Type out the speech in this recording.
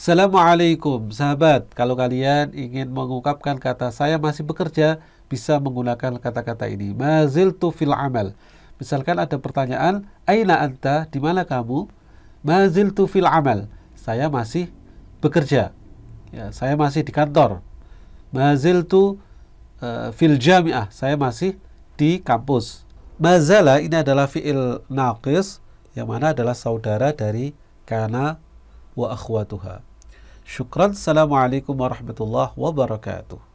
Assalamualaikum sahabat, kalau kalian ingin mengungkapkan kata saya masih bekerja, bisa menggunakan kata-kata ini. Maziltu fil amal. Misalkan ada pertanyaan, Aina anta, di mana kamu? Maziltu fil amal. Saya masih bekerja. Ya, saya masih di kantor. Maziltu uh, eh, fil jami'ah. Saya masih di kampus. Mazala ini adalah fi'il naqis yang mana adalah saudara dari kana wa akhwatuha. شكرا السلام عليكم ورحمة الله وبركاته